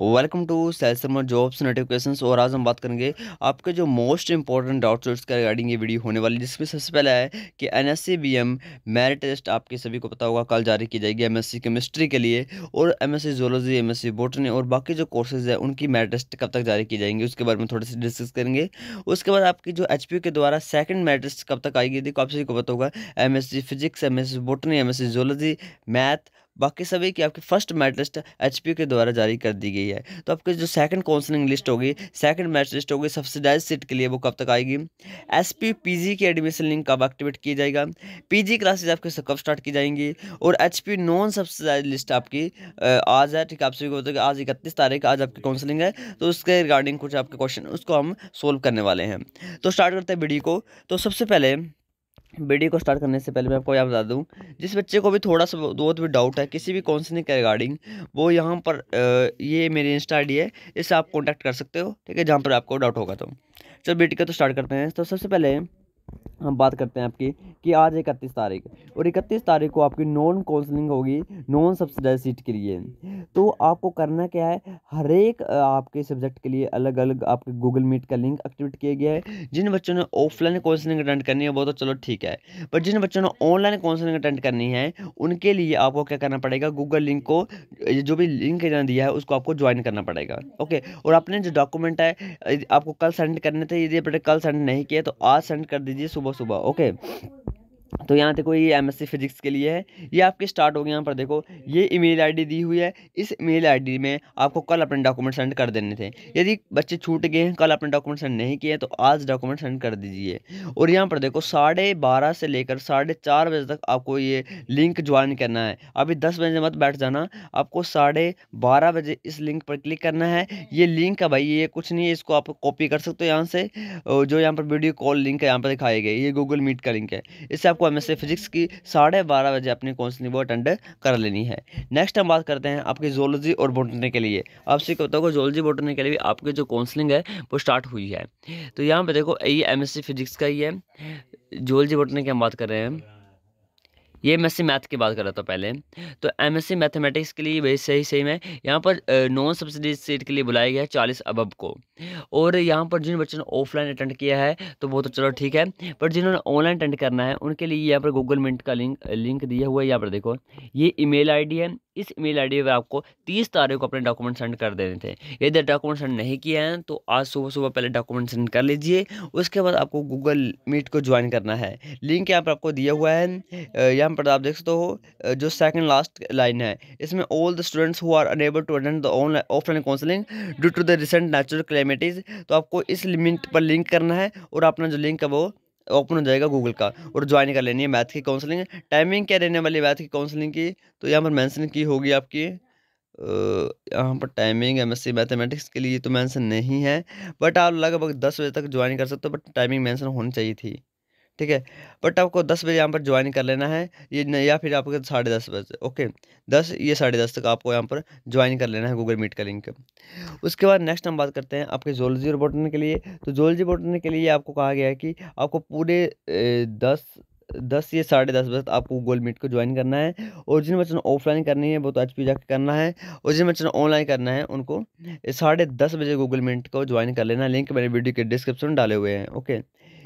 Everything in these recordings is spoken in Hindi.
Welcome to sales jobs notifications और आज हम बात करेंगे आपके जो मोस्ट इंपॉर्टेंट डाउट्स उसके रिगार्डिंग ये वीडियो होने वाली जिसमें सबसे पहला है कि N S C B M merit test आपके सभी को पता होगा कल जारी की जाएगी एम एस सी केमिस्ट्री के लिए और M S C zoology M S C botany और बाकी जो कोर्सेज है उनकी मेरिट टेस्ट कब तक जारी की जाएंगी उसके बारे में थोड़ी सी डिस्कस करेंगे उसके बाद आपकी जो एच पी के द्वारा सेकेंड मेरिट टेस्ट कब तक आएगी देखो आप सभी को पता होगा M S C physics M S C botany M S C zoology math बाकी सभी की आपकी फर्स्ट मेरिट लिस्ट एच के द्वारा जारी कर दी गई है तो आपकी जो सेकंड काउंसलिंग लिस्ट होगी सेकंड मेरिट लिस्ट होगी सब्सिडाइज सीट के लिए वो कब तक आएगी एस पी की एडमिशन लिंक कब एक्टिवेट किया जाएगा पी क्लासेज आपके कब स्टार्ट की जाएंगी और एच नॉन सब्सिडाइज लिस्ट आपकी आज है ठीक आप सभी को बताओ आज इकतीस तारीख आज आपकी काउंसलिंग है तो उसके रिगार्डिंग कुछ आपके क्वेश्चन उसको हम सोल्व करने वाले हैं तो स्टार्ट करते हैं वीडियो को तो सबसे पहले वीडियो को स्टार्ट करने से पहले मैं आपको यहाँ बता दूँ जिस बच्चे को भी थोड़ा सा बहुत भी डाउट है किसी भी कॉन्सने के रिगार्डिंग वो यहाँ पर ये मेरी इंस्टा आई है इससे आप कॉन्टैक्ट कर सकते हो ठीक है जहाँ पर आपको डाउट होगा तो चलो बेटी को तो स्टार्ट करते हैं तो सबसे पहले हम बात करते हैं आपकी कि आज इकतीस तारीख और इकतीस तारीख को आपकी नॉन काउंसलिंग होगी नॉन सब्सिडाइज सीट के लिए तो आपको करना क्या है हर एक आपके सब्जेक्ट के लिए अलग अलग आपके गूगल मीट का लिंक एक्टिवेट किया गया है जिन बच्चों ने ऑफलाइन काउंसलिंग अटेंड करनी है वो तो चलो ठीक है पर जिन बच्चों ने ऑनलाइन काउंसलिंग अटेंड करनी है उनके लिए आपको क्या करना पड़ेगा गूगल लिंक को जो भी लिंक दिया है उसको आपको ज्वाइन करना पड़ेगा ओके और अपने जो डॉक्यूमेंट है आपको कल सेंड करने थे यदि आपने कल सेंड नहीं किया तो आज सेंड कर दीजिए सुबह bersubah. Okey. तो यहाँ देखो ये एम एस फिजिक्स के लिए है ये आपके स्टार्ट हो गए यहाँ पर देखो ये ईमेल आईडी दी हुई है इस ईमेल आईडी में आपको कल अपने डॉक्यूमेंट सेंड कर देने थे यदि बच्चे छूट गए हैं कल अपने डॉक्यूमेंट सेंड नहीं किए तो आज डॉक्यूमेंट सेंड कर दीजिए और यहाँ पर देखो साढ़े बारह से लेकर साढ़े चार बजे तक आपको ये लिंक ज्वाइन करना है अभी दस बजे मत बैठ जाना आपको साढ़े बारह बजे इस लिंक पर क्लिक करना है ये लिंक है भाई ये कुछ नहीं है इसको आप कॉपी कर सकते हो यहाँ से जो यहाँ पर वीडियो कॉल लिंक है यहाँ पर दिखाई गई ये गूगल मीट का लिंक है इससे आपको आपको एम फिजिक्स की साढ़े बारह बजे अपनी काउंसलिंग वो अटेंड कर लेनी है नेक्स्ट हम बात करते हैं आपकी जोलॉजी और बोटनी के लिए आपसे क्या होता जोलॉजी बोटनी के लिए भी आपकी जो काउंसलिंग है वो स्टार्ट हुई है तो यहाँ पर देखो ये एम फिजिक्स का ही है जोलॉजी बोटनी की हम बात कर रहे हैं ये एम एस मैथ की बात कर रहा था पहले तो एम एस मैथमेटिक्स के लिए वही सही सही में यहाँ पर नॉन सब्सिडी सीट के लिए बुलाया गया है चालीस अबब को और यहाँ पर जिन बच्चों ने ऑफलाइन अटेंड किया है तो वो तो चलो ठीक है पर जिन्होंने ऑनलाइन अटेंड करना है उनके लिए यहाँ पर गूगल मिनट का लिंक लिंक दिया हुआ है यहाँ पर देखो ये ई मेल है इस ईमेल आईडी पर आपको तीस तारीख को अपने डॉक्यूमेंट सेंड कर देने थे यदि डॉक्यूमेंट सेंड नहीं किए हैं तो आज सुबह सुबह पहले डॉक्यूमेंट सेंड कर लीजिए उसके बाद आपको गूगल मीट को ज्वाइन करना है लिंक यहाँ पर आपको दिया हुआ है यहाँ पर आप देख सकते हो जो सेकेंड लास्ट लाइन है इसमें all the students who are unable to attend the online offline counselling due to the recent natural calamities तो आपको इस लिमिट पर लिंक करना है और अपना जो लिंक है वो ओपन हो जाएगा गूगल का और ज्वाइन कर लेनी है मैथ की काउंसलिंग टाइमिंग क्या रहने वाली है मैथ की काउंसलिंग की तो यहाँ पर मैंसन की होगी आपकी यहाँ पर timing M S C mathematics के लिए तो मेंशन नहीं है बट आप लगभग दस बजे तक ज्वाइन कर सकते हो बट टाइमिंग मेंशन होनी चाहिए थी ठीक है बट आपको दस बजे यहाँ पर ज्वाइन कर लेना है ये या फिर आपके तो साढ़े दस बजे ओके दस ये साढ़े दस तक आपको यहाँ पर ज्वाइन कर लेना है गूगल मीट का लिंक उसके बाद नेक्स्ट हम बात करते हैं आपके जोलॉजी रिपोर्टने के लिए तो जोलॉजी रिपोर्टने के लिए आपको कहा गया है कि आपको पूरे दस दस या साढ़े दस बजे आपको गूगल मीट को ज्वाइन करना है और जिन बच्चों ने ऑफलाइन करनी है वो तो एच पी जाकर करना है और जिन बच्चों ने ऑनलाइन करना है उनको साढ़े दस बजे गूगल मीट को ज्वाइन कर लेना लिंक मेरे वीडियो के डिस्क्रिप्शन में डाले हुए हैं ओके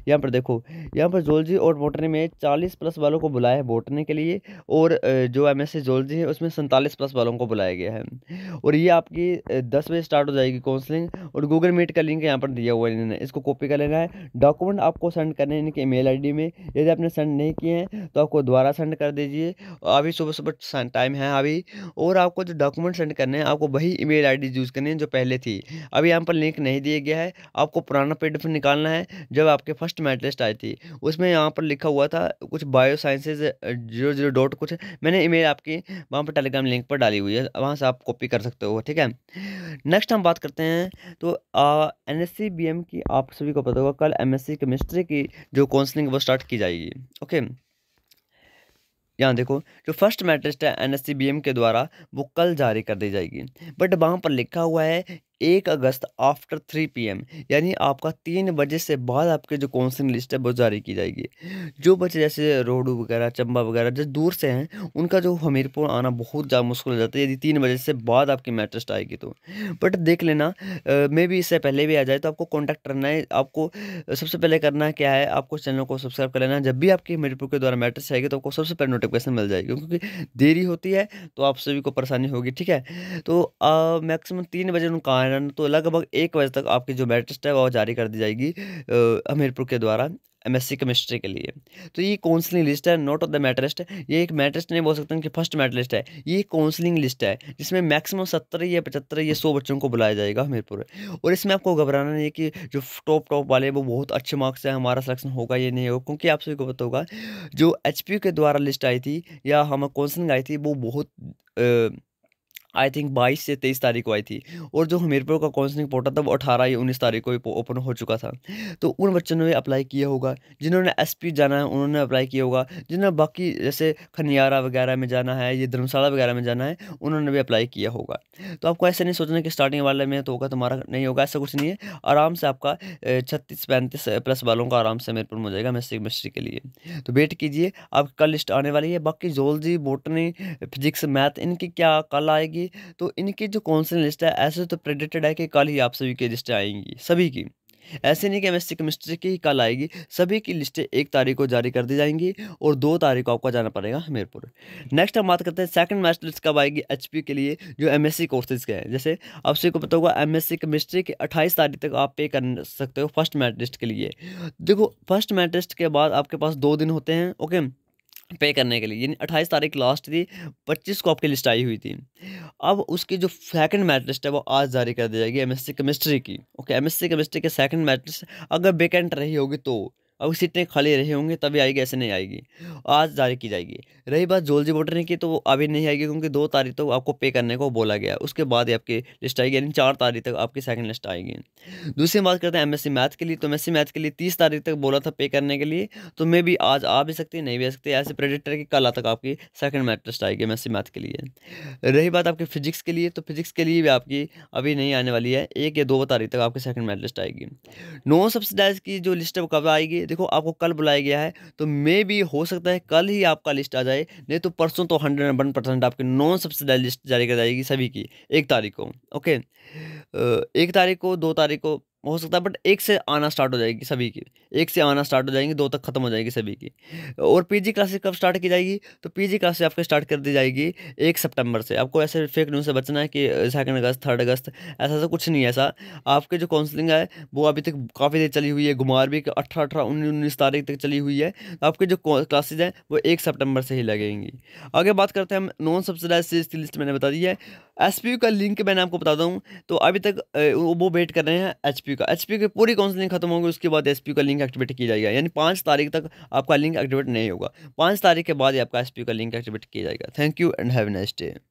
यहाँ पर देखो यहाँ पर जोलजी और बोटनी में चालीस प्लस वालों को बुलाया है बोटनी के लिए और जो एम एस जोलजी है उसमें सैंतालीस प्लस वालों को बुलाया गया है और ये आपकी दस बजे स्टार्ट हो जाएगी काउंसलिंग और गूगल मीट का लिंक यहाँ पर दिया हुआ है इन्होंने इसको कॉपी कर लेना है डॉक्यूमेंट आपको सेंड करने हैं इनके ईमेल आई में यदि आपने सेंड नहीं किए हैं तो आपको दोबारा सेंड कर दीजिए अभी सुबह सुबह टाइम है अभी और आपको जो डॉक्यूमेंट सेंड करने हैं आपको वही ईमेल आईडी यूज़ करनी है जो पहले थी अभी यहाँ पर लिंक नहीं दिया गया है आपको पुराना पेड निकालना है जब आपके फर्स्ट फर्स्ट मेरिट लिस्ट आई थी उसमें यहाँ पर लिखा हुआ था कुछ bio sciences zero zero dot कुछ मैंने ईमेल आपकी वहाँ पर टेलीग्राम लिंक पर डाली हुई है वहाँ से आप कॉपी कर सकते हो ठीक है नेक्स्ट हम बात करते हैं तो एन एस की आप सभी को पता होगा कल एम एस केमिस्ट्री की जो काउंसलिंग वो स्टार्ट की जाएगी ओके यहाँ देखो जो फर्स्ट मैट लिस्ट है एन के द्वारा वो कल जारी कर दी जाएगी बट वहाँ पर लिखा हुआ है एक अगस्त आफ्टर थ्री पीएम यानी आपका तीन बजे से बाद आपके जो कौंसिल लिस्ट है वो जारी की जाएगी जो बच्चे जैसे रोडू वगैरह चंबा वगैरह जो दूर से हैं उनका जो हमीरपुर आना बहुत ज़्यादा मुश्किल हो जाता है यदि तीन बजे से बाद आपकी मैच आएगी तो बट देख लेना मे भी इससे पहले भी आ जाए तो आपको कॉन्टैक्ट करना है आपको सबसे पहले करना क्या है आपको चैनल को सब्सक्राइब कर लेना जब भी आपकी हमीरपुर के द्वारा मैच आएगी तो आपको सबसे पहले नोटिफिकेशन मिल जाएगी क्योंकि देरी होती है तो आप सभी को परेशानी होगी ठीक है तो मैक्सिमम तीन बजे उनका मैडम तो लगभग एक बजे तक आपकी जो मेरिट लिस्ट है वो जारी कर दी जाएगी हमीरपुर के द्वारा एम एस सी केमिस्ट्री के लिए तो ये काउंसलिंग लिस्ट है नॉट ऑफ द मेटलिस्ट ये एक मेटलिस्ट नहीं बोल सकते हैं कि फर्स्ट मेटलिस्ट है ये काउंसलिंग लिस्ट है जिसमें मैक्सिमम सत्तर या पचहत्तर या सौ बच्चों को बुलाया जाएगा हमीरपुर और इसमें आपको घबराना नहीं है कि जो टॉप टॉप वाले वो बहुत अच्छे मार्क्स हैं हमारा सिलेक्शन होगा या नहीं होगा क्योंकि आप सभी को पता होगा जो एच के द्वारा लिस्ट आई थी या हमें काउंसलिंग आई थी वो बहुत आई थिंक बाईस से तेईस तारीख को आई थी और जो हमीरपुर का काउंसलिंग पोर्टल था वो अठारह या उन्नीस तारीख को ओपन हो चुका था तो उन बच्चों ने अप्लाई किया होगा जिन्होंने एस जाना है उन्होंने अप्लाई किया होगा जिन्होंने बाकी जैसे खनियारा वगैरह में जाना है या धर्मशाला वगैरह में जाना है उन्होंने भी अप्लाई किया होगा तो आपको ऐसा नहीं सोचना कि स्टार्टिंग वाले में तो होगा तुम्हारा नहीं होगा ऐसा कुछ नहीं है आराम से आपका छत्तीस पैंतीस प्लस वालों का आराम से हमीरपुर में हो जाएगा मैस्ट्रिक मिस्ट्री के लिए तो वेट कीजिए आपकी कल लिस्ट आने वाली है बाकी जोलजी बोटनी फिजिक्स मैथ इनकी क्या कल आएगी आएगी तो इनकी जो कौन सी लिस्ट है ऐसे तो प्रेडिक्टेड है कि कल ही आप सभी की लिस्टें आएंगी सभी की ऐसे नहीं केमिस्ट्री केमिस्ट्री की ही कल आएगी सभी की लिस्टें एक तारीख को जारी कर दी जाएंगी और दो तारीख को आपका जाना पड़ेगा हमीरपुर नेक्स्ट हम बात करते हैं सेकंड मैच लिस्ट कब आएगी एच के लिए जो एम एस कोर्सेज के हैं जैसे आप सभी को पता होगा एम एस केमिस्ट्री के 28 तारीख तक आप पे कर सकते हो फर्स्ट मैट लिस्ट के लिए देखो फर्स्ट मैट लिस्ट के बाद आपके पास दो दिन होते हैं ओके पे करने के लिए यानी अट्ठाईस तारीख लास्ट थी पच्चीस को आपकी लिस्ट आई हुई थी अब उसकी जो सेकंड मैट लिस्ट है वो आज जारी कर दी जाएगी एमएससी केमिस्ट्री की ओके एमएससी केमिस्ट्री के सेकंड मैट लिस्ट अगर वेकेंट रही होगी तो अब सीटें खाली रहे होंगे तभी आएगी ऐसे नहीं आएगी आज जारी की जाएगी रही बात जोलजी वोटने की तो वो अभी नहीं आएगी क्योंकि दो तारीख तक तो आपको पे करने को बोला गया उसके बाद ही आपकी लिस्ट आएगी यानी चार तारीख तक आपकी सेकंड लिस्ट आएगी दूसरी बात करते हैं एमएससी मैथ के लिए तो एम मैथ के लिए तीस तारीख तक बोला था पे करने के लिए तो मे भी आज आ भी सकती नहीं भी आ सकती ऐसे प्रेडिक्टर की कल तक आपकी सेकंड मैथ लिस्ट आएगी एम मैथ के लिए रही बात आपकी फिजिक्स के लिए तो फिजिक्स के लिए भी आपकी अभी नहीं आने वाली है एक या दो तारीख तक आपकी सेकंड मैथ लिस्ट आएगी नो सब्सिडाइज की जो लिस्ट है वो कब आएगी देखो आपको कल बुलाया गया है तो मे भी हो सकता है कल ही आपका लिस्ट आ जाए नहीं तो परसों तो हंड्रेड एंड वन परसेंट आपकी नॉन सब्सिडाइज लिस्ट जारी कर जाएगी सभी की एक तारीख को ओके एक तारीख को दो तारीख को हो सकता है बट एक से आना स्टार्ट हो जाएगी सभी की एक से आना स्टार्ट हो जाएंगी दो तक खत्म हो जाएगी सभी की और पीजी क्लासेस कब स्टार्ट की जाएगी तो पीजी क्लासेस आपके स्टार्ट कर दी जाएगी एक सितंबर से आपको ऐसे फेक न्यूज़ से बचना है कि सेकंड अगस्त थर्ड अगस्त ऐसा ऐसा तो कुछ नहीं है ऐसा आपके जो काउंसलिंग है वो अभी तक काफ़ी देर चली हुई है घुमार भी अठारह अठारह उन्नीस उन्नीस तारीख तक चली हुई है तो आपके जो क्लासेज हैं वो एक सेप्टेम्बर से ही लगेंगी आगे बात करते हैं हम नॉन सब्सिडाइज चीज़ की लिस्ट मैंने बता दी है एस का लिंक मैंने आपको बता दूँ तो अभी तक वो वेट कर रहे हैं एच का एच पी की पूरी काउंसलिंग खत्म होगी उसके बाद एस का लिंक एक्टिवेट किया जाएगा यानी पाँच तारीख तक आपका लिंक एक्टिवेट नहीं होगा पाँच तारीख के बाद ही आपका एस का लिंक एक्टिवेट किया जाएगा thank you and have next day